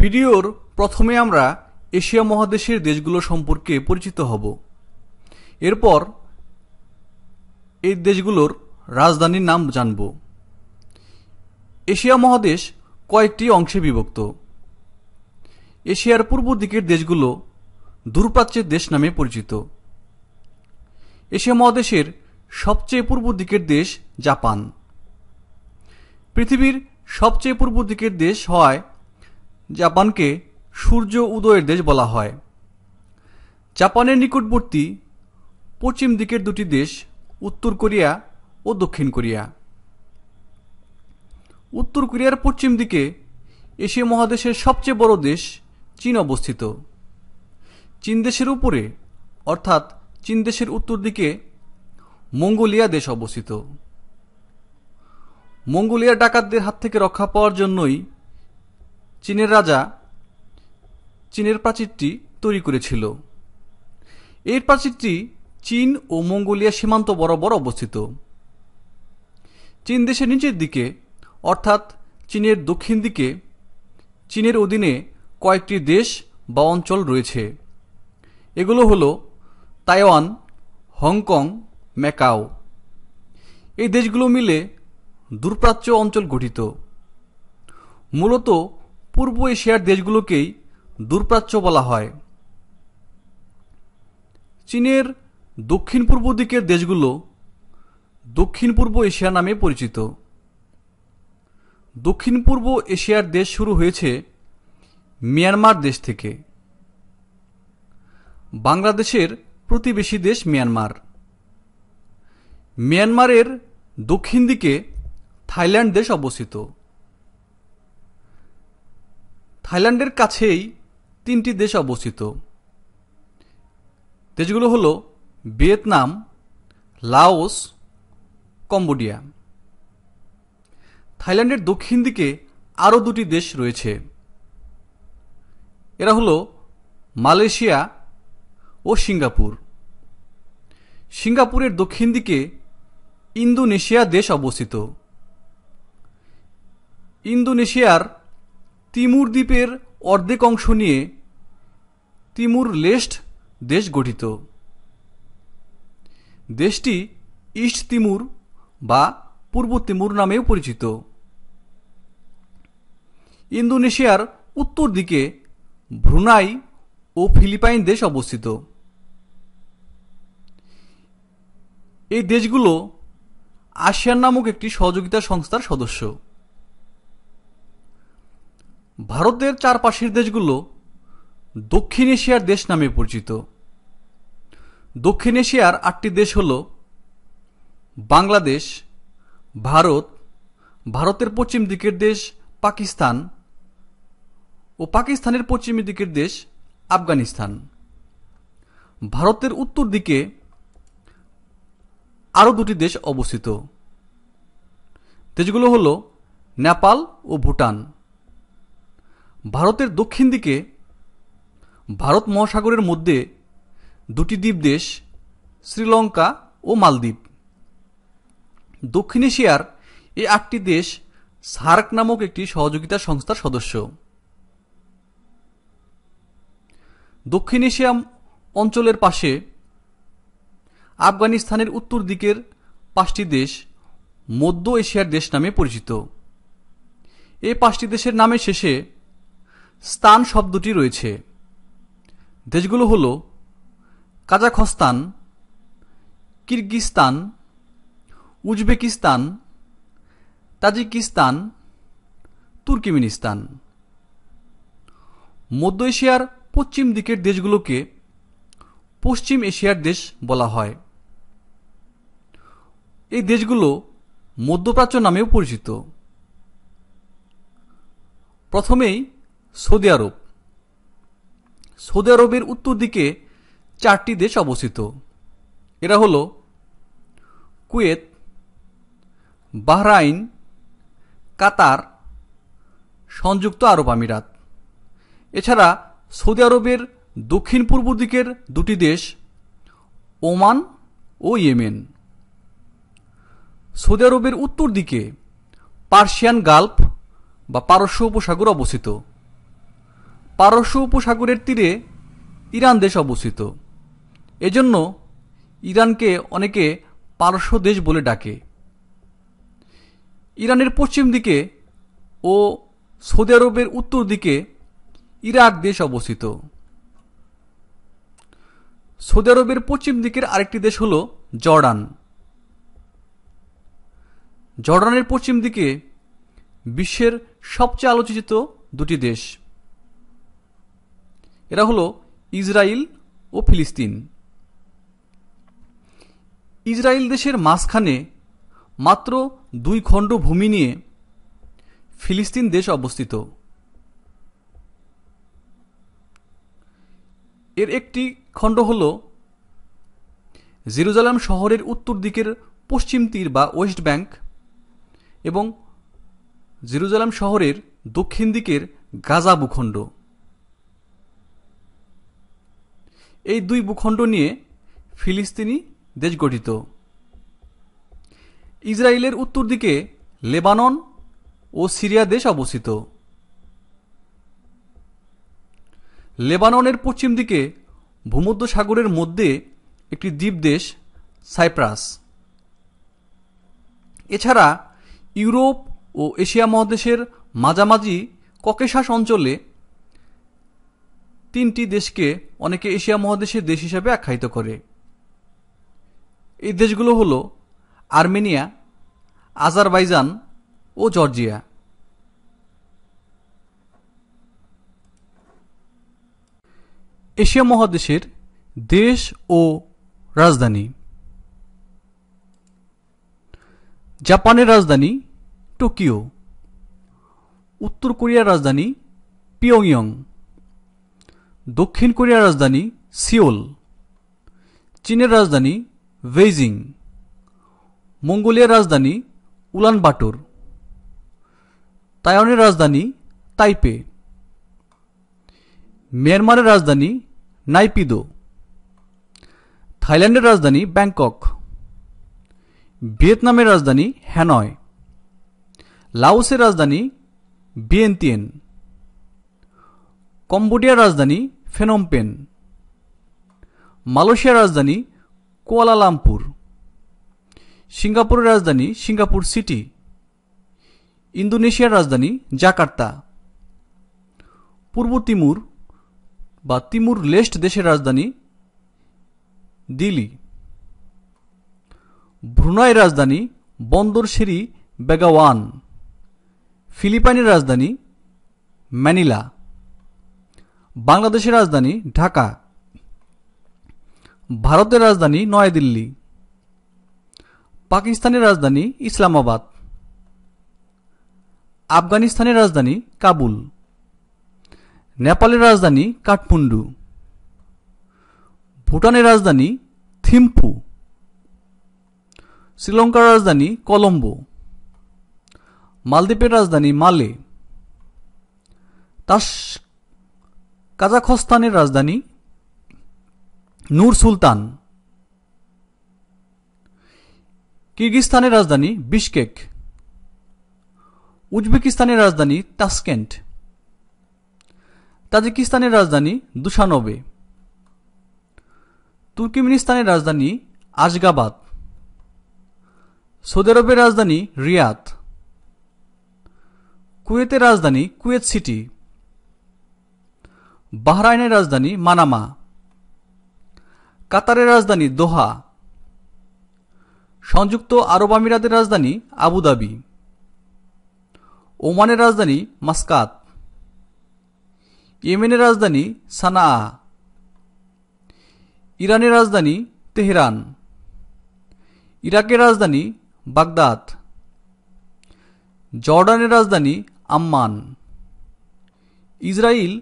ভিডিওর প্রথমে আমরা এশিয়া মহাদেশের দেশগুলো সম্পর্কে পরিচিত হব এরপর এই দেশগুলোর রাজধানীর নাম জানব এশিয়া মহাদেশ কয়েকটি অংশে বিভক্ত এশিয়ার পূর্ব দিকের দেশগুলো দূরপ্রাচ্যের দেশ নামে পরিচিত এশিয়া মহাদেশের সবচেয়ে পূর্ব দিকের দেশ জাপান পৃথিবীর সবচেয়ে পূর্ব দিকের দেশ হয় জাপানকে সূর্য উদয়ের দেশ বলা হয় জাপানের নিকটবর্তী পশ্চিম দিকের দুটি দেশ উত্তর কোরিয়া ও দক্ষিণ কোরিয়া উত্তর কোরিয়ার পশ্চিম দিকে এশিয়া মহাদেশের সবচেয়ে বড় দেশ চীন অবস্থিত চীন দেশের উপরে অর্থাৎ চীন দেশের উত্তর দিকে মঙ্গোলিয়া দেশ অবস্থিত মঙ্গোলিয়া ডাকাতদের হাত থেকে রক্ষা পাওয়ার জন্যই চীনের রাজা চীনের প্রাচীরটি তৈরি করেছিল এর প্রাচীরটি চীন ও মঙ্গোলিয়া সীমান্ত বরাবর অবস্থিত চীন দেশের নিচের দিকে অর্থাৎ চীনের দক্ষিণ দিকে চীনের অধীনে কয়েকটি দেশ বা অঞ্চল রয়েছে এগুলো হলো তাইওয়ান হংকং ম্যাকাও এই দেশগুলো মিলে দূরপ্রাচ্য অঞ্চল গঠিত মূলত পূর্ব এশিয়ার দেশগুলোকেই দূরপ্রাচ্য বলা হয় চীনের দক্ষিণ পূর্ব দিকের দেশগুলো দক্ষিণ পূর্ব এশিয়া নামে পরিচিত দক্ষিণ পূর্ব এশিয়ার দেশ শুরু হয়েছে মিয়ানমার দেশ থেকে বাংলাদেশের প্রতিবেশী দেশ মিয়ানমার মিয়ানমারের দক্ষিণ দিকে থাইল্যান্ড দেশ অবস্থিত থাইল্যান্ডের কাছেই তিনটি দেশ অবস্থিত দেশগুলো হলো ভিয়েতনাম লাওস কম্বোডিয়া থাইল্যান্ডের দক্ষিণ দিকে আরও দুটি দেশ রয়েছে এরা হল মালয়েশিয়া ও সিঙ্গাপুর সিঙ্গাপুরের দক্ষিণ দিকে ইন্দোনেশিয়া দেশ অবস্থিত ইন্দোনেশিয়ার তিমুর দ্বীপের অর্ধেক অংশ নিয়ে তিমুর লেস্ট দেশ গঠিত দেশটি ইস্ট তিমুর বা পূর্ব তিমুর নামেও পরিচিত ইন্দোনেশিয়ার উত্তর দিকে ভ্রুনাই ও ফিলিপাইন দেশ অবস্থিত এই দেশগুলো আসিয়ান নামক একটি সহযোগিতা সংস্থার সদস্য ভারতের চারপাশের দেশগুলো দক্ষিণ এশিয়ার দেশ নামে পরিচিত দক্ষিণ এশিয়ার আটটি দেশ হল বাংলাদেশ ভারত ভারতের পশ্চিম দিকের দেশ পাকিস্তান ও পাকিস্তানের পশ্চিম দিকের দেশ আফগানিস্তান ভারতের উত্তর দিকে আরও দুটি দেশ অবস্থিত দেশগুলো হল নেপাল ও ভুটান ভারতের দক্ষিণ দিকে ভারত মহাসাগরের মধ্যে দুটি দ্বীপ দেশ শ্রীলঙ্কা ও মালদ্বীপ দক্ষিণ এশিয়ার এই আটটি দেশ সার্ক নামক একটি সহযোগিতা সংস্থার সদস্য দক্ষিণ এশিয়া অঞ্চলের পাশে আফগানিস্তানের উত্তর দিকের পাঁচটি দেশ মধ্য এশিয়ার দেশ নামে পরিচিত এই পাঁচটি দেশের নামে শেষে স্থান শব্দটি রয়েছে দেশগুলো হল Kazakhstan Kyrgyzstan Uzbekistan Tajikistan Turkmenistan মধ্য এশিয়ার পশ্চিম দিকের দেশগুলোকে পশ্চিম এশিয়ার দেশ বলা হয় এই দেশগুলো মধ্যপ্রাচ্য নামেও পরিচিত প্রথমেই সৌদি আরব সৌদি আরবের উত্তর দিকে চারটি দেশ অবস্থিত এরা হল কুয়েত বাহরাইন কাতার সংযুক্ত আরব আমিরাত এছাড়া সৌদি আরবের দক্ষিণ পূর্ব দিকের দুটি দেশ ওমান ও ইয়েমেন সৌদি আরবের উত্তর দিকে পার্সিয়ান গাল্ফ বা পারস্য উপসাগর অবস্থিত পারস্য উপসাগরের তীরে ইরান দেশ অবস্থিত এজন্য ইরানকে অনেকে পারস্য দেশ বলে ডাকে ইরানের পশ্চিম দিকে ও সৌদি আরবের উত্তর দিকে ইরাক দেশ অবস্থিত সৌদি আরবের পশ্চিম দিকের আরেকটি দেশ হল জর্ডান জর্ডানের পশ্চিম দিকে বিশ্বের সবচেয়ে আলোচিত দুটি দেশ এরা হল ইসরায়েল ও ফিলিস্তিন ইসরায়েল দেশের মাঝখানে মাত্র দুই খণ্ড ভূমি নিয়ে ফিলিস্তিন দেশ অবস্থিত এর একটি খণ্ড হল জেরুজালাম শহরের উত্তর দিকের পশ্চিম তীর বা ওয়েস্ট ব্যাংক এবং জেরুজালাম শহরের দক্ষিণ দিকের গাজা ভূখণ্ড এই দুই ভূখণ্ড নিয়ে ফিলিস্তিনি দেশ গঠিত ইসরায়েলের উত্তর দিকে লেবানন ও সিরিয়া দেশ অবস্থিত লেবাননের পশ্চিম দিকে ভূমধ্যসাগরের মধ্যে একটি দ্বীপ দেশ সাইপ্রাস এছাড়া ইউরোপ ও এশিয়া মহাদেশের মাঝামাঝি ককেশাস অঞ্চলে তিনটি দেশকে অনেকে এশিয়া মহাদেশের দেশ হিসাবে আখ্যায়িত করে এই দেশগুলো হল আর্মেনিয়া আজারবাইজান ও জর্জিয়া এশিয়া মহাদেশের দেশ ও রাজধানী জাপানের রাজধানী টোকিও উত্তর কোরিয়ার রাজধানী পিয়ংয়ং দক্ষিণ কোরিয়ার রাজধানী সিওল চীনের রাজধানী বেইজিং মঙ্গোলিয়ার রাজধানী উলানবাটোর তাইওয়ানের রাজধানী তাইপে মিয়ানমারের রাজধানী নাইপিদো থাইল্যান্ডের রাজধানী ব্যাংকক ভিয়েতনামের রাজধানী হ্যানয় লাওসের রাজধানী বিয়েনতিয়েন কম্বোডিয়ার রাজধানী ফেনমপেন মালয়েশিয়ার রাজধানী কোয়ালালামপুর সিঙ্গাপুরের রাজধানী সিঙ্গাপুর সিটি ইন্দোনেশিয়ার রাজধানী জাকার্তা পূর্ব তিমুর বা তিমুর লেস্ট দেশের রাজধানী দিল্লি ব্রুনাই রাজধানী বন্দর সেরি বেগাওয়ান ফিলিপাইনের রাজধানী ম্যানিলা বাংলাদেশের রাজধানী ঢাকা ভারতের রাজধানী নয়াদিল্লি পাকিস্তানের রাজধানী ইসলামাবাদ আফগানিস্তানের রাজধানী কাবুল নেপালের রাজধানী কাঠমান্ডু ভুটানের রাজধানী থিম্পু শ্রীলঙ্কার রাজধানী কলম্বো মালদ্বীপের রাজধানী মালে তাস কাজাখস্তানের রাজধানী নূর সুলতান কিরগিস্তানের রাজধানী বিশকেক উজবেকিস্তানের রাজধানী তাসকেন্ট তাজিকিস্তানের রাজধানী দুশানবে তুর্কিমিনিস্তানের রাজধানী আজগাবাদ সৌদি আরবের রাজধানী রিয়াদ কুয়েতের রাজধানী কুয়েত সিটি বাহরাইনের রাজধানী মানামা কাতারের রাজধানী দোহা সংযুক্ত আরব আমিরাতের রাজধানী আবুধাবি ওমানের রাজধানী মাস্কাত ইয়েমেনের রাজধানী সানা ইরানের রাজধানী তেহরান ইরাকের রাজধানী বাগদাদ জর্ডানের রাজধানী আম্মান ইসরায়েল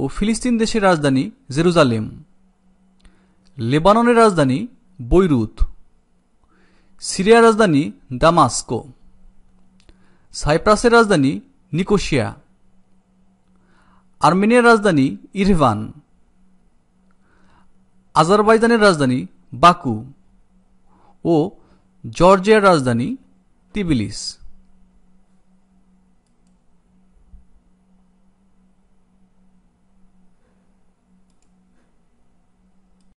ও ফিলিস্তিন দেশের রাজধানী জেরুজালেম লেবাননের রাজধানী বৈরুত সিরিয়ার রাজধানী দামাস্কো সাইপ্রাসের রাজধানী নিকোশিয়া আর্মেনিয়ার রাজধানী ইরভান আজারবাইজানের রাজধানী বাকু ও জর্জিয়ার রাজধানী তিবিলিস